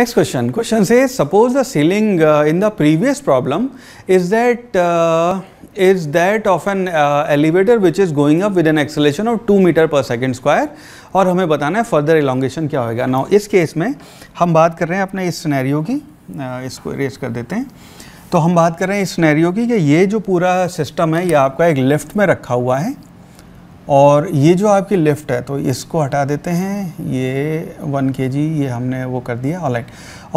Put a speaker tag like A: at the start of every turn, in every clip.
A: Next question. Question says, suppose the ceiling uh, in the previous problem is that uh, is that of an uh, elevator which is going up with an acceleration of 2 meter per second square और हमें बताना है further elongation क्या होएगा now इस case में हम बात कर रहे हैं अपने इस सिनेरियो की इसको रेस कर देते हैं तो हम बात कर रहे हैं इस सिनेरियो की कि ये जो पूरा सिस्टम है ये आपका एक लिफ्ट में रखा हुआ है और ये जो आपकी लिफ्ट है तो इसको हटा देते हैं ये वन के जी ये हमने वो कर दिया ऑनलाइन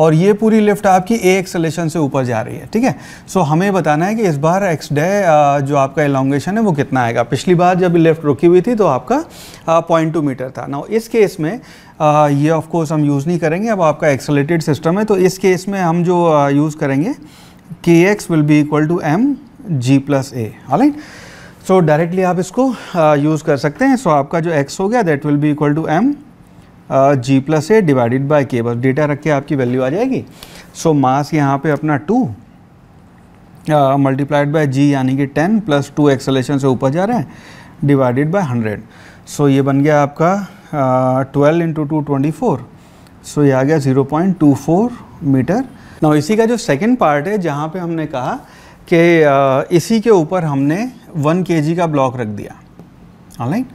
A: और ये पूरी लिफ्ट आपकी ए एक्सलेशन से ऊपर जा रही है ठीक है सो हमें बताना है कि इस बार एक्स डे जो आपका एलोंगेशन है वो कितना आएगा पिछली बार जब लिफ्ट रुकी हुई थी तो आपका पॉइंट टू मीटर था ना इस केस में आ, ये ऑफ कोर्स हम यूज़ नहीं करेंगे अब आपका एक्सलेटेड सिस्टम है तो इस केस में हम जो यूज़ करेंगे k x will be equal to m g plus a alright so so, directly आप इसको यूज़ uh, कर सकते हैं सो so, आपका जो एक्स हो गया that will be equal to m g plus a divided by k बस डेटा रख के आपकी वैल्यू आ जाएगी सो so, मास यहाँ पे अपना टू मल्टीप्लाइड बाय जी यानी कि टेन प्लस टू एक्सलेशन से ऊपर जा रहे हैं डिवाइडेड बाय हंड्रेड सो ये बन गया आपका twelve into two twenty four so ये आ गया zero point two four metre ना इसी का जो सेकेंड पार्ट है जहाँ पे हमने कहा कि uh, इसी के ऊपर हमने वन के का ब्लॉक रख दिया ऑनलाइन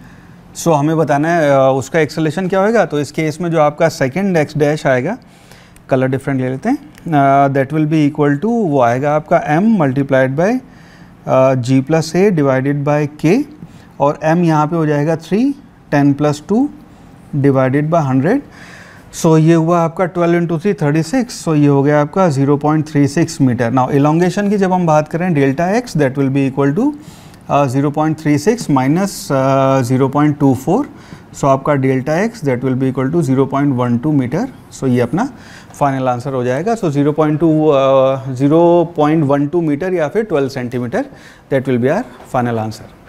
A: सो so, हमें बताना है उसका एक्सलेशन क्या होगा तो इस केस में जो आपका सेकेंड एक्स डैश आएगा कलर डिफरेंट ले लेते हैं that will be equal to वो आएगा आपका m multiplied by g plus a divided by k और m यहाँ पे हो जाएगा three ten plus two divided by hundred so ये हुआ आपका 12 into three thirty six so ये हो गया आपका 0.36 मीटर नाउ इलोंगेशन की जब हम बात करें delta x that will be equal to zero point three six minus zero point two four so आपका delta x that will be equal to zero point one two metre so ये अपना final answer हो जाएगा so zero point two zero point one two metre या फिर twelve centimetre that will be our final answer